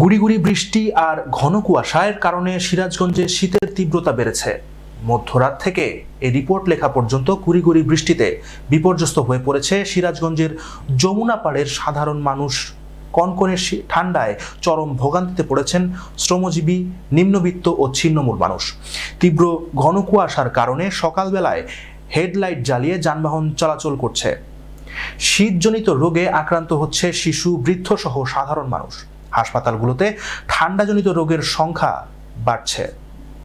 গুড়িগুড়ি বৃষ্টি আর ঘন কুয়াশায়ের কারণে সিরাজগঞ্জে শীতের তীব্রতা বেড়েছে মধ্যরাত থেকে এই রিপোর্ট লেখা পর্যন্ত কুড়িগুড়ি বৃষ্টিতে বিপর্যস্ত হয়ে পড়েছে সিরাজগঞ্জের যমুনা পাড়ের সাধারণ মানুষ কনকনে ঠান্ডায় চরম ভোগান্তিতে পড়েছেন শ্রমজীবী নিম্নবিত্ত ও ছিন্নমূল মানুষ তীব্র ঘন কুয়াশার কারণে সকালবেলায় হেডলাইট জ্বালিয়ে যানবাহন চলাচল করছে শীতজনিত রোগে আক্রান্ত হচ্ছে শিশু বৃদ্ধসহ সাধারণ মানুষ হাসপাতালগুলোতে ঠান্ডাজনিত রোগের সংখ্যা বাড়ছে